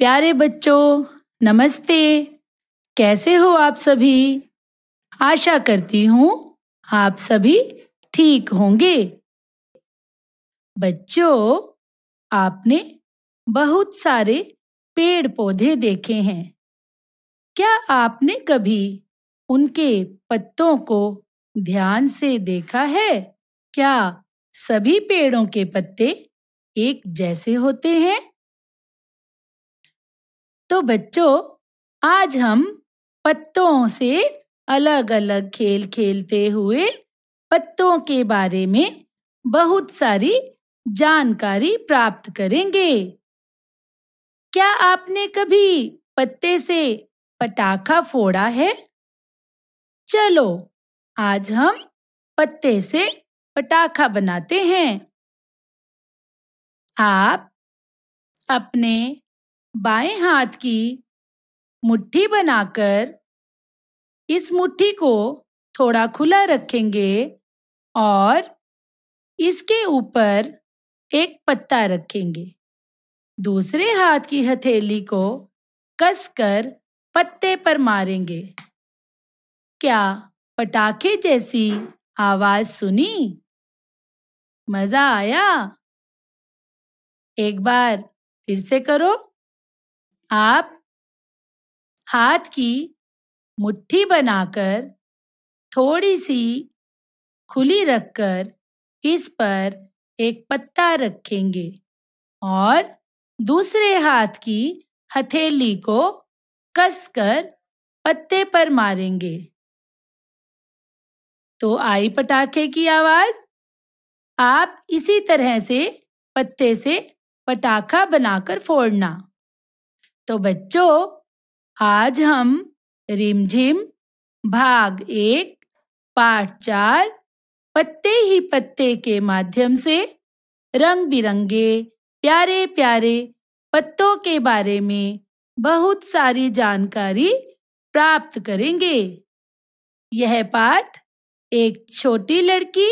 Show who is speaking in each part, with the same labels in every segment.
Speaker 1: प्यारे बच्चों नमस्ते कैसे हो आप सभी आशा करती हूँ आप सभी ठीक होंगे बच्चों आपने बहुत सारे पेड़ पौधे देखे हैं क्या आपने कभी उनके पत्तों को ध्यान से देखा है क्या सभी पेड़ों के पत्ते एक जैसे होते हैं तो बच्चों आज हम पत्तों से अलग अलग खेल खेलते हुए पत्तों के बारे में बहुत सारी जानकारी प्राप्त करेंगे क्या आपने कभी पत्ते से पटाखा फोड़ा है चलो आज हम पत्ते से पटाखा बनाते हैं आप अपने बाएं हाथ की मुट्ठी बनाकर इस मुट्ठी को थोड़ा खुला रखेंगे और इसके ऊपर एक पत्ता रखेंगे दूसरे हाथ की हथेली को कसकर पत्ते पर मारेंगे क्या पटाखे जैसी आवाज सुनी मजा आया एक बार फिर से करो आप हाथ की मुट्ठी बनाकर थोड़ी सी खुली रखकर इस पर एक पत्ता रखेंगे और दूसरे हाथ की हथेली को कसकर पत्ते पर मारेंगे तो आई पटाखे की आवाज आप इसी तरह से पत्ते से पटाखा बनाकर फोड़ना तो बच्चों आज हम रिमझिम भाग एक पाठ चार पत्ते ही पत्ते के माध्यम से रंग बिरंगे प्यारे प्यारे पत्तों के बारे में बहुत सारी जानकारी प्राप्त करेंगे यह पाठ एक छोटी लड़की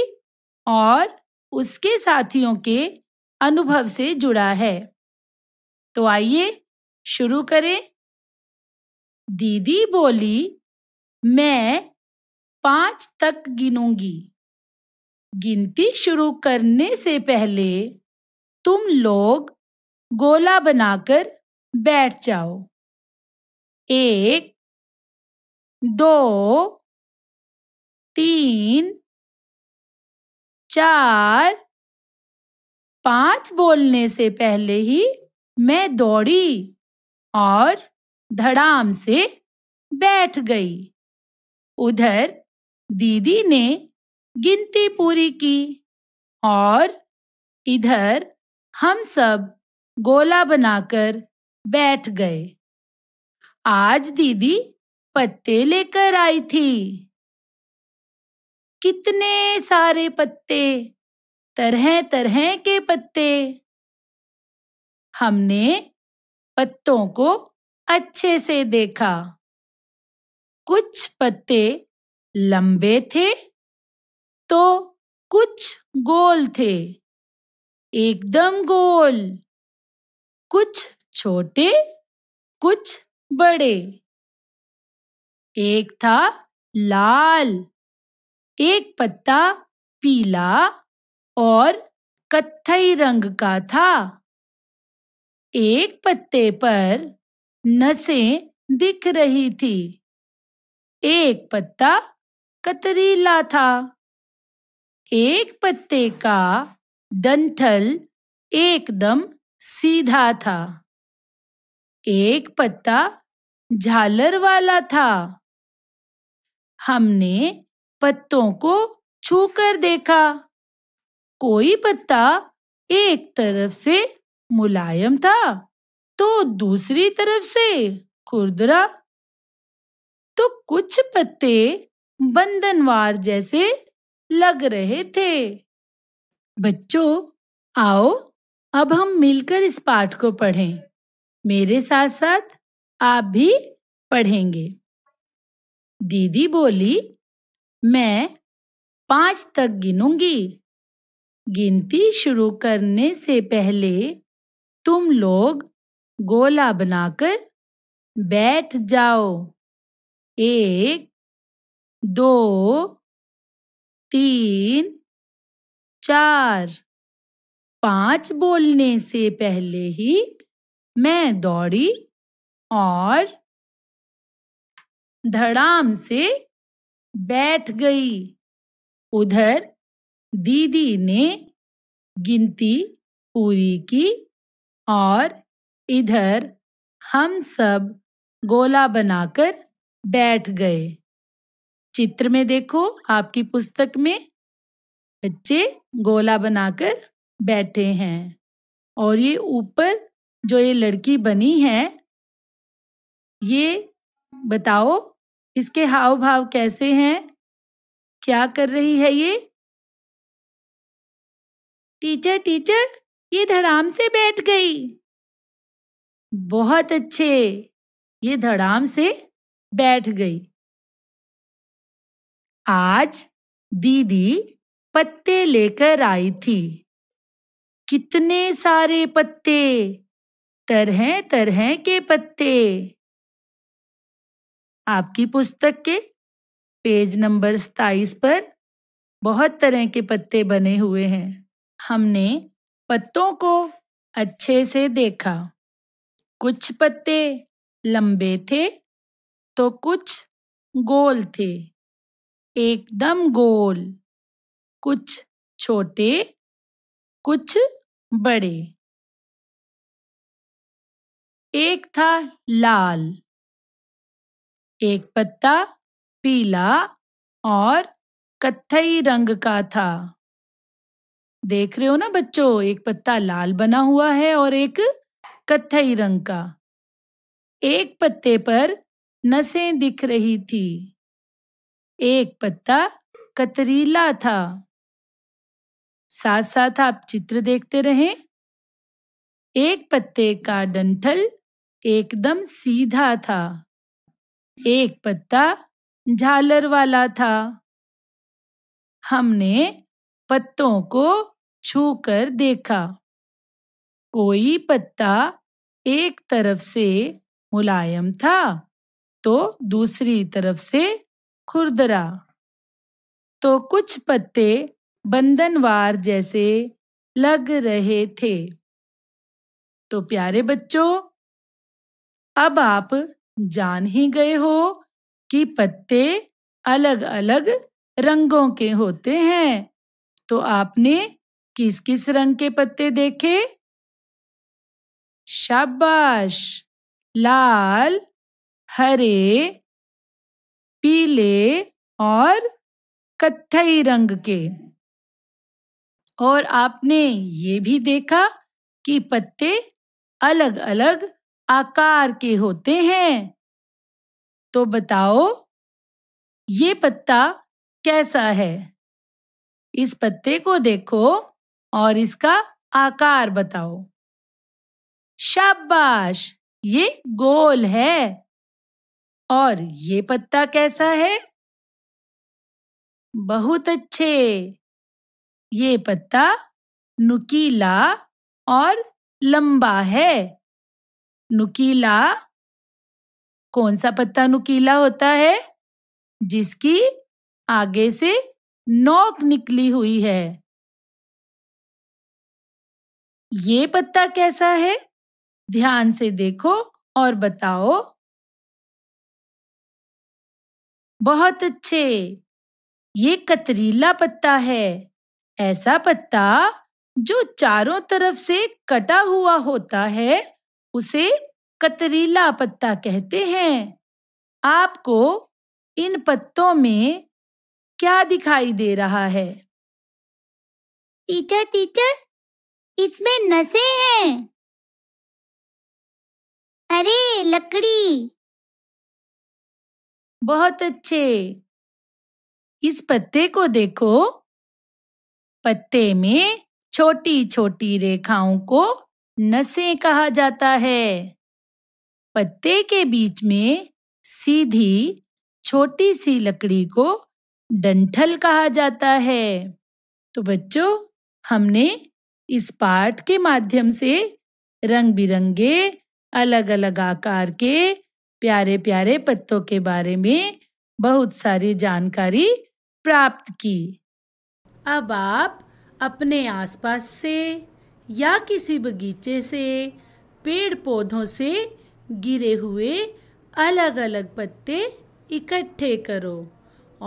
Speaker 1: और उसके साथियों के अनुभव से जुड़ा है तो आइए शुरू करें दीदी बोली मैं पांच तक गिनूंगी गिनती शुरू करने से पहले तुम लोग गोला बनाकर बैठ जाओ एक दो तीन चार पांच बोलने से पहले ही मैं दौड़ी और धड़ाम से बैठ गई उधर दीदी ने गिनती पूरी की और इधर हम सब गोला बनाकर बैठ गए आज दीदी पत्ते लेकर आई थी कितने सारे पत्ते तरह तरह के पत्ते हमने पत्तों को अच्छे से देखा कुछ पत्ते लंबे थे तो कुछ गोल थे एकदम गोल कुछ छोटे कुछ बड़े एक था लाल एक पत्ता पीला और कत्थई रंग का था एक पत्ते पर नसें दिख रही थी एक पत्ता कतरीला था एक पत्ते का डंठल एकदम सीधा था एक पत्ता झालर वाला था हमने पत्तों को छूकर देखा कोई पत्ता एक तरफ से मुलायम था तो दूसरी तरफ से खुरदरा तो कुछ पत्ते बंधनवार जैसे लग रहे थे बच्चों आओ अब हम मिलकर इस पाठ को पढ़ें मेरे साथ साथ आप भी पढ़ेंगे दीदी बोली मैं पांच तक गिनूंगी गिनती शुरू करने से पहले तुम लोग गोला बनाकर बैठ जाओ एक दो तीन चार पांच बोलने से पहले ही मैं दौड़ी और धड़ाम से बैठ गई उधर दीदी ने गिनती पूरी की और इधर हम सब गोला बनाकर बैठ गए चित्र में देखो आपकी पुस्तक में बच्चे गोला बनाकर बैठे हैं और ये ऊपर जो ये लड़की बनी है ये बताओ इसके हाव भाव कैसे हैं क्या कर रही है ये टीचर टीचर ये धड़ाम से बैठ गई बहुत अच्छे ये धड़ाम से बैठ गई आज दीदी पत्ते लेकर आई थी कितने सारे पत्ते तरह तरह के पत्ते आपकी पुस्तक के पेज नंबर सताइस पर बहुत तरह के पत्ते बने हुए हैं हमने पत्तों को अच्छे से देखा कुछ पत्ते लंबे थे तो कुछ गोल थे एकदम गोल कुछ छोटे कुछ बड़े एक था लाल एक पत्ता पीला और कत्थई रंग का था देख रहे हो ना बच्चों एक पत्ता लाल बना हुआ है और एक कथई रंग का एक पत्ते पर नसें दिख रही थी एक पत्ता कतरीला था साथ साथ आप चित्र देखते रहें एक पत्ते का डंठल एकदम सीधा था एक पत्ता झालर वाला था हमने पत्तों को छू कर देखा कोई पत्ता एक तरफ से मुलायम था तो दूसरी तरफ से खुरदरा तो कुछ पत्ते बंधनवार जैसे लग रहे थे तो प्यारे बच्चों अब आप जान ही गए हो कि पत्ते अलग अलग रंगों के होते हैं तो आपने किस किस रंग के पत्ते देखे शाबाश लाल हरे पीले और कत्थई रंग के और आपने ये भी देखा कि पत्ते अलग अलग आकार के होते हैं तो बताओ ये पत्ता कैसा है इस पत्ते को देखो और इसका आकार बताओ शाबाश ये गोल है और ये पत्ता कैसा है बहुत अच्छे ये पत्ता नुकीला और लंबा है नुकीला कौन सा पत्ता नुकीला होता है जिसकी आगे से नोक निकली हुई है ये पत्ता कैसा है ध्यान से देखो और बताओ बहुत अच्छे ये कतरीला पत्ता है ऐसा पत्ता जो चारों तरफ से कटा हुआ होता है उसे कतरीला पत्ता कहते हैं आपको इन पत्तों में क्या दिखाई दे रहा है टीचर टीचर इसमें नशे हैं अरे लकड़ी बहुत अच्छे इस पत्ते को देखो पत्ते में छोटी छोटी रेखाओं को नशे कहा जाता है पत्ते के बीच में सीधी छोटी सी लकड़ी को डंठल कहा जाता है तो बच्चों हमने इस पाठ के माध्यम से रंग बिरंगे अलग अलग आकार के प्यारे प्यारे पत्तों के बारे में बहुत सारी जानकारी प्राप्त की अब आप अपने आसपास से या किसी बगीचे से पेड़ पौधों से गिरे हुए अलग अलग पत्ते इकट्ठे करो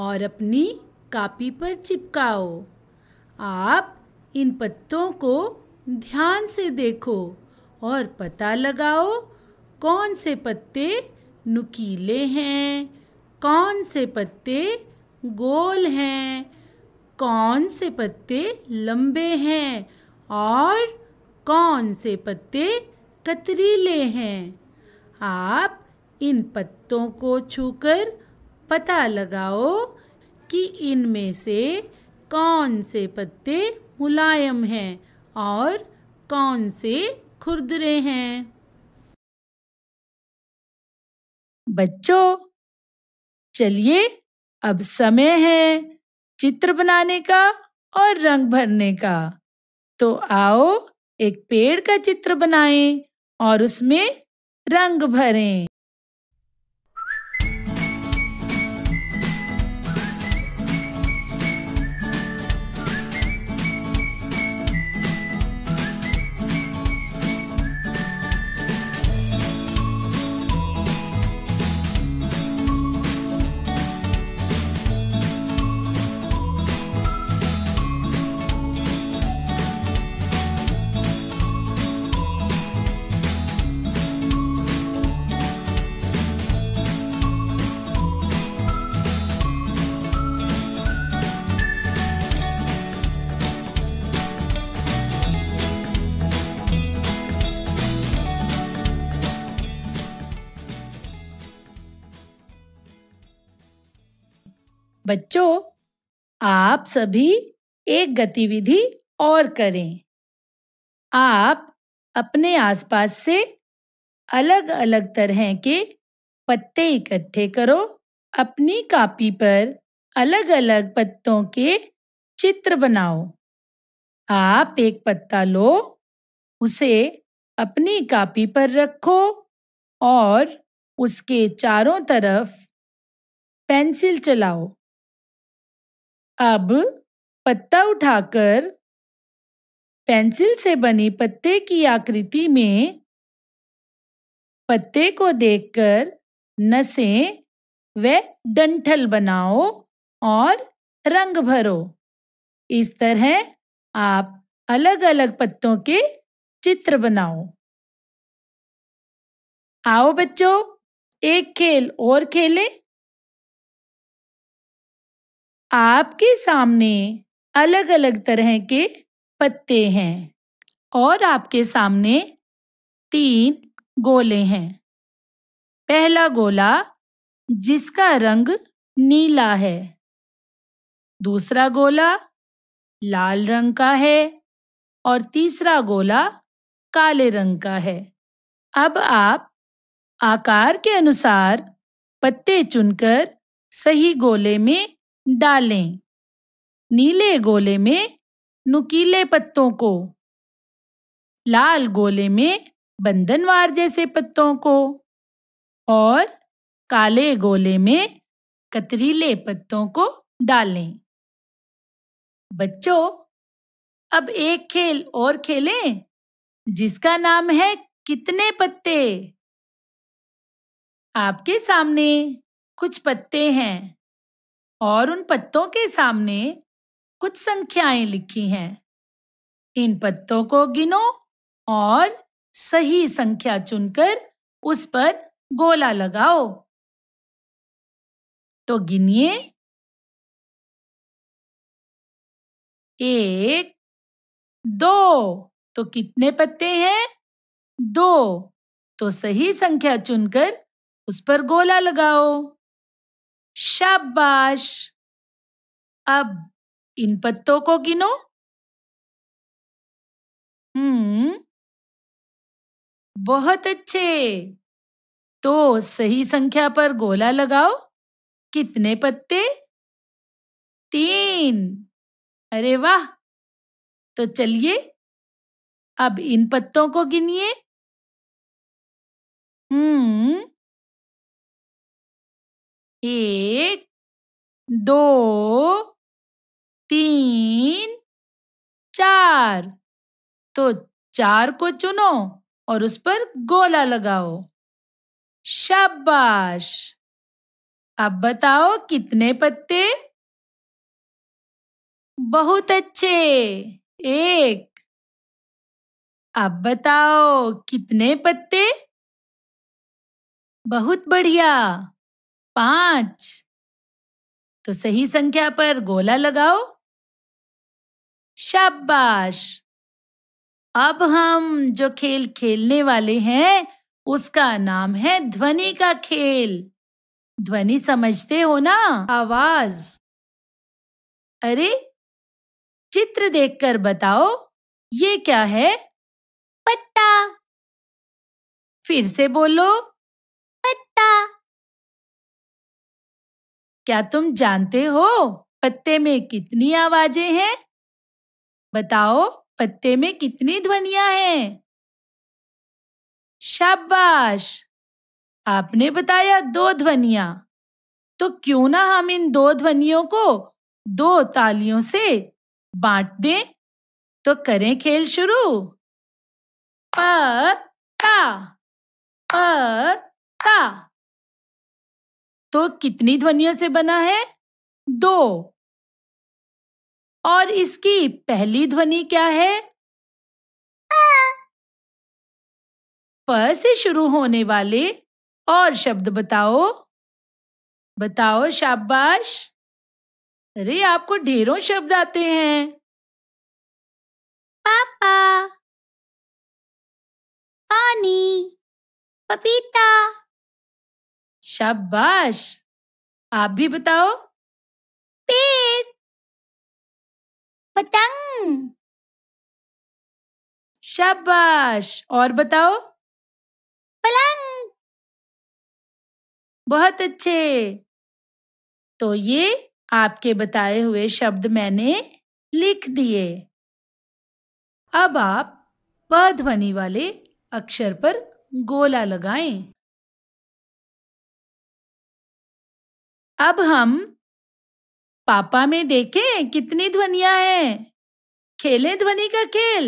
Speaker 1: और अपनी कापी पर चिपकाओ आप इन पत्तों को ध्यान से देखो और पता लगाओ कौन से पत्ते नुकीले हैं कौन से पत्ते गोल हैं कौन से पत्ते लंबे हैं और कौन से पत्ते कतरीले हैं आप इन पत्तों को छूकर पता लगाओ कि इनमें से कौन से पत्ते मुलायम हैं और कौन से खुरदरे हैं बच्चों चलिए अब समय है चित्र बनाने का और रंग भरने का तो आओ एक पेड़ का चित्र बनाएं और उसमें रंग भरें बच्चों आप सभी एक गतिविधि और करें आप अपने आसपास से अलग अलग तरह के पत्ते इकट्ठे करो अपनी कापी पर अलग अलग पत्तों के चित्र बनाओ आप एक पत्ता लो उसे अपनी कापी पर रखो और उसके चारों तरफ पेंसिल चलाओ अब पत्ता उठाकर पेंसिल से बनी पत्ते की आकृति में पत्ते को देखकर नसें व डंठल बनाओ और रंग भरो इस तरह आप अलग अलग पत्तों के चित्र बनाओ आओ बच्चों एक खेल और खेलें आपके सामने अलग अलग तरह के पत्ते हैं और आपके सामने तीन गोले हैं पहला गोला जिसका रंग नीला है दूसरा गोला लाल रंग का है और तीसरा गोला काले रंग का है अब आप आकार के अनुसार पत्ते चुनकर सही गोले में डालें नीले गोले में नुकीले पत्तों को लाल गोले में बंधनवार जैसे पत्तों को और काले गोले में कतरीले पत्तों को डालें बच्चों अब एक खेल और खेलें जिसका नाम है कितने पत्ते आपके सामने कुछ पत्ते हैं और उन पत्तों के सामने कुछ संख्याएं लिखी हैं इन पत्तों को गिनो और सही संख्या चुनकर उस पर गोला लगाओ तो गिनिए एक दो तो कितने पत्ते हैं दो तो सही संख्या चुनकर उस पर गोला लगाओ शाबाश अब इन पत्तों को गिनो हम्म बहुत अच्छे तो सही संख्या पर गोला लगाओ कितने पत्ते तीन अरे वाह तो चलिए अब इन पत्तों को गिनिए हम्म एक दो तीन चार तो चार को चुनो और उस पर गोला लगाओ शाबाश अब बताओ कितने पत्ते बहुत अच्छे एक अब बताओ कितने पत्ते बहुत बढ़िया पांच तो सही संख्या पर गोला लगाओ शाबाश अब हम जो खेल खेलने वाले हैं उसका नाम है ध्वनि का खेल ध्वनि समझते हो ना आवाज अरे चित्र देखकर बताओ ये क्या है पत्ता फिर से बोलो पत्ता क्या तुम जानते हो पत्ते में कितनी आवाजें हैं बताओ पत्ते में कितनी ध्वनिया हैं शाबाश आपने बताया दो ध्वनिया तो क्यों ना हम इन दो ध्वनियों को दो तालियों से बांट दें तो करें खेल शुरू प ता प ता तो कितनी ध्वनियों से बना है दो और इसकी पहली ध्वनि क्या है प से शुरू होने वाले और शब्द बताओ बताओ शाबाश अरे आपको ढेरों शब्द आते हैं पापा पानी पपीता शाबाश आप भी बताओ पेड़ पतंग शाबाश और बताओ पलंग बहुत अच्छे तो ये आपके बताए हुए शब्द मैंने लिख दिए अब आप प ध्वनि वाले अक्षर पर गोला लगाएं अब हम पापा में देखें कितनी ध्वनिया हैं खेलें ध्वनि का खेल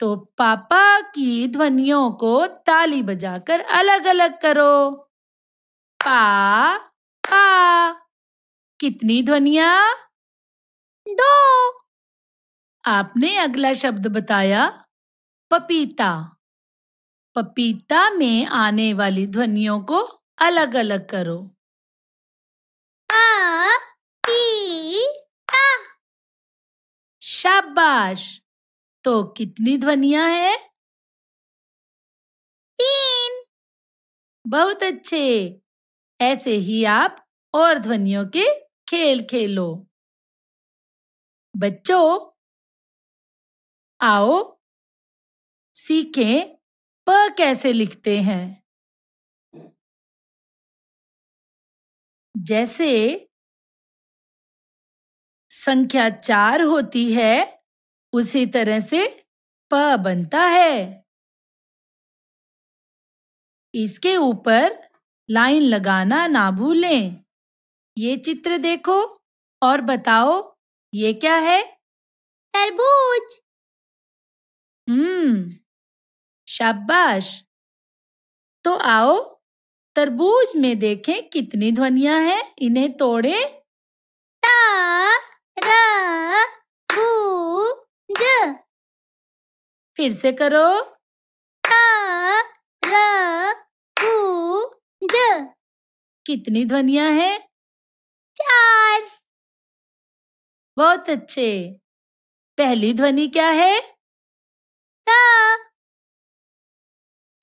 Speaker 1: तो पापा की ध्वनियों को ताली बजाकर अलग अलग करो पा पा कितनी ध्वनिया दो आपने अगला शब्द बताया पपीता पपीता में आने वाली ध्वनियों को अलग अलग करो शाबाश तो कितनी ध्वनिया है तीन बहुत अच्छे ऐसे ही आप और ध्वनियों के खेल खेलो बच्चों आओ सीखें प कैसे लिखते हैं जैसे संख्या चार होती है उसी तरह से प बनता है इसके ऊपर लाइन लगाना ना भूलें ये चित्र देखो और बताओ ये क्या है तरबूज हम्म शाबाश तो आओ तरबूज में देखें कितनी ध्वनिया हैं इन्हें तोड़े ता फिर से करो तरबूज कितनी ध्वनिया है चार बहुत अच्छे पहली ध्वनि क्या है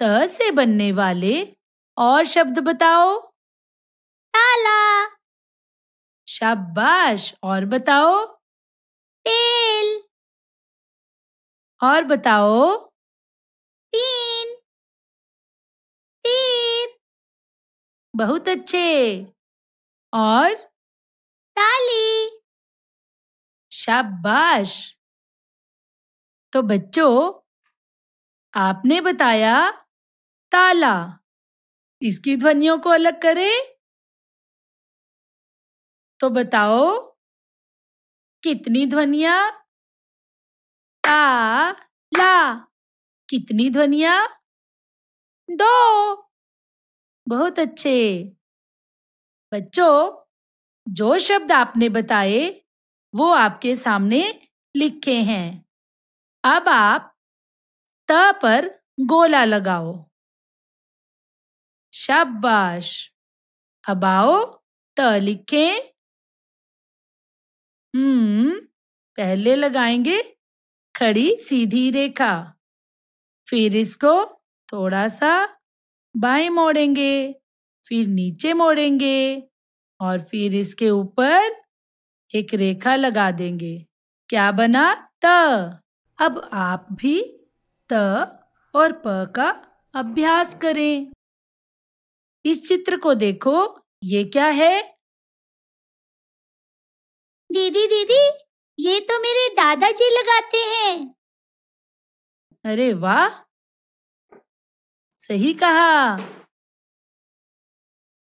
Speaker 1: त से बनने वाले और शब्द बताओ शाबाश और बताओ टेल और बताओ तीन तीर बहुत अच्छे और ताली शाबाश तो बच्चों आपने बताया ताला इसकी ध्वनियों को अलग करें तो बताओ कितनी ध्वनिया ता ला कितनी ध्वनिया दो बहुत अच्छे बच्चों जो शब्द आपने बताए वो आपके सामने लिखे हैं अब आप त पर गोला लगाओ शाबाश अब आओ त लिखें हम्म पहले लगाएंगे खड़ी सीधी रेखा फिर इसको थोड़ा सा बाएं मोड़ेंगे फिर नीचे मोड़ेंगे और फिर इसके ऊपर एक रेखा लगा देंगे क्या बना त अब आप भी त और प का अभ्यास करें इस चित्र को देखो ये क्या है दीदी दीदी ये तो मेरे दादाजी लगाते हैं अरे वाह सही कहा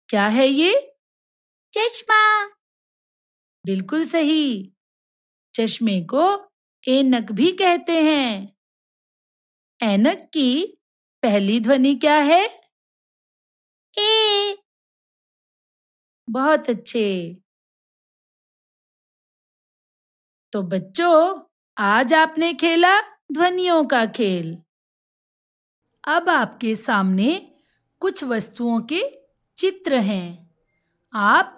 Speaker 1: क्या है ये चश्मा बिल्कुल सही चश्मे को एनक भी कहते हैं एनक की पहली ध्वनि क्या है ए बहुत अच्छे तो बच्चों आज आपने खेला ध्वनियों का खेल अब आपके सामने कुछ वस्तुओं के चित्र हैं आप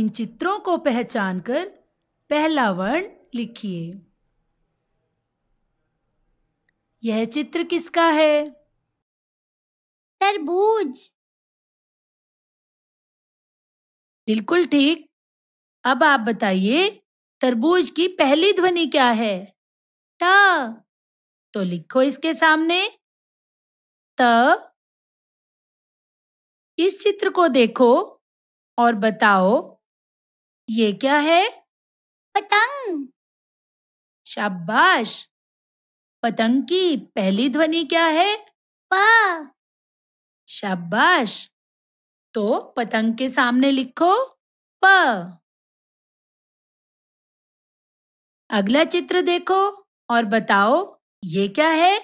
Speaker 1: इन चित्रों को पहचानकर पहला वर्ण लिखिए यह चित्र किसका है तरबूज बिल्कुल ठीक अब आप बताइए तरबूज की पहली ध्वनि क्या है ट तो लिखो इसके सामने त इस चित्र को देखो और बताओ ये क्या है पतंग शाबाश पतंग की पहली ध्वनि क्या है प शाबाश तो पतंग के सामने लिखो प अगला चित्र देखो और बताओ ये क्या है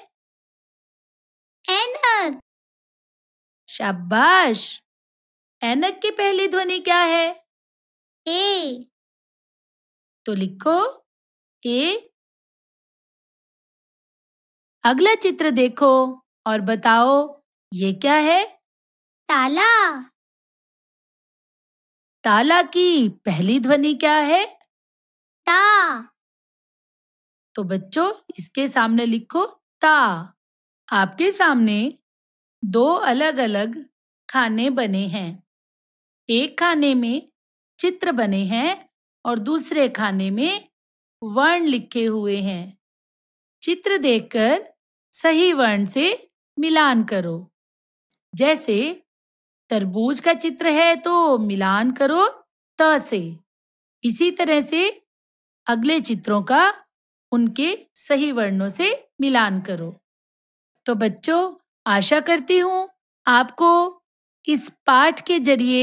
Speaker 1: एनक शाबाश एनक की पहली ध्वनि क्या है ए तो लिखो ए अगला चित्र देखो और बताओ ये क्या है ताला ताला की पहली ध्वनि क्या है ता तो बच्चों इसके सामने लिखो ता आपके सामने दो अलग अलग खाने बने हैं एक खाने में चित्र बने हैं और दूसरे खाने में वर्ण लिखे हुए हैं चित्र देखकर सही वर्ण से मिलान करो जैसे तरबूज का चित्र है तो मिलान करो त से इसी तरह से अगले चित्रों का उनके सही वर्णों से मिलान करो तो बच्चों आशा करती हूँ आपको इस पाठ के जरिए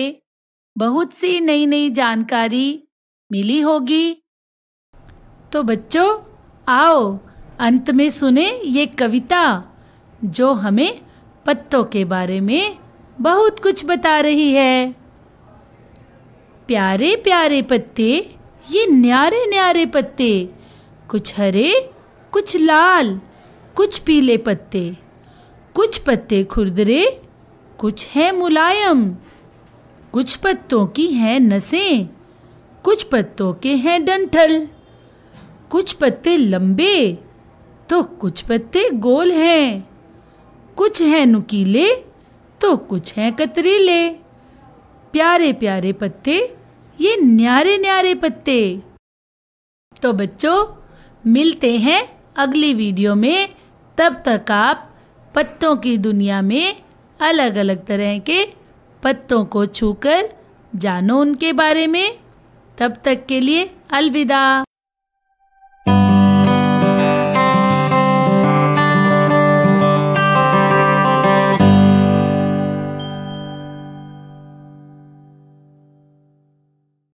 Speaker 1: बहुत सी नई नई जानकारी मिली होगी तो बच्चों आओ अंत में सुने ये कविता जो हमें पत्तों के बारे में बहुत कुछ बता रही है प्यारे प्यारे पत्ते ये न्यारे न्यारे पत्ते कुछ हरे कुछ लाल कुछ पीले पत्ते कुछ पत्ते खुरदरे कुछ हैं मुलायम कुछ पत्तों की हैं नसें कुछ पत्तों के हैं डंठल कुछ पत्ते लंबे तो कुछ पत्ते गोल हैं कुछ हैं नुकीले तो कुछ हैं कतरीले प्यारे प्यारे पत्ते ये न्यारे न्यारे पत्ते तो बच्चों मिलते हैं अगली वीडियो में तब तक आप पत्तों की दुनिया में अलग अलग तरह के पत्तों को छूकर जानो उनके बारे में तब तक के लिए अलविदा